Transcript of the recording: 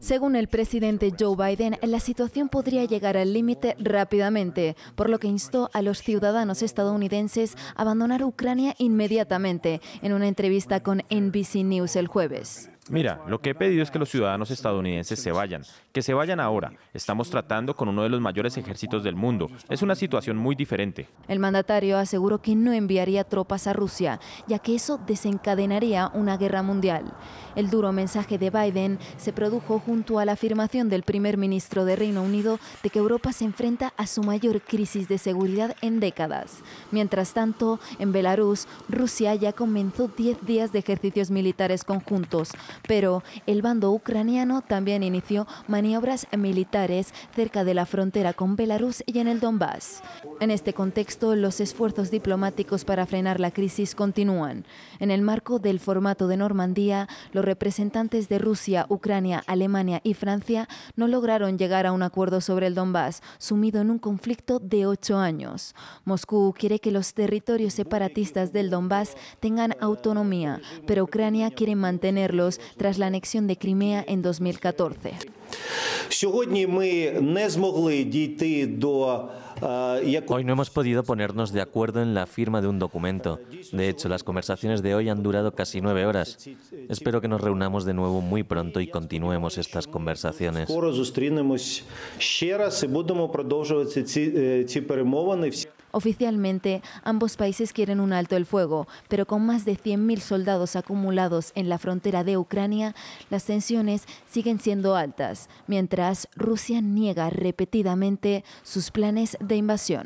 Según el presidente Joe Biden, la situación podría llegar al límite rápidamente, por lo que instó a los ciudadanos estadounidenses a abandonar Ucrania inmediatamente en una entrevista con NBC News el jueves. Mira, lo que he pedido es que los ciudadanos estadounidenses se vayan, que se vayan ahora. Estamos tratando con uno de los mayores ejércitos del mundo. Es una situación muy diferente. El mandatario aseguró que no enviaría tropas a Rusia, ya que eso desencadenaría una guerra mundial. El duro mensaje de Biden se produjo junto a la afirmación del primer ministro de Reino Unido de que Europa se enfrenta a su mayor crisis de seguridad en décadas. Mientras tanto, en Belarus, Rusia ya comenzó 10 días de ejercicios militares conjuntos, pero el bando ucraniano también inició maniobras militares cerca de la frontera con Belarus y en el Donbass. En este contexto, los esfuerzos diplomáticos para frenar la crisis continúan. En el marco del formato de Normandía, los representantes de Rusia, Ucrania, Alemania y Francia no lograron llegar a un acuerdo sobre el Donbass, sumido en un conflicto de ocho años. Moscú quiere que los territorios separatistas del Donbass tengan autonomía, pero Ucrania quiere mantenerlos tras la anexión de Crimea en 2014. Hoy no hemos podido ponernos de acuerdo en la firma de un documento. De hecho, las conversaciones de hoy han durado casi nueve horas. Espero que nos reunamos de nuevo muy pronto y continuemos estas conversaciones. Oficialmente, ambos países quieren un alto el fuego, pero con más de 100.000 soldados acumulados en la frontera de Ucrania, las tensiones siguen siendo altas, mientras Rusia niega repetidamente sus planes de invasión.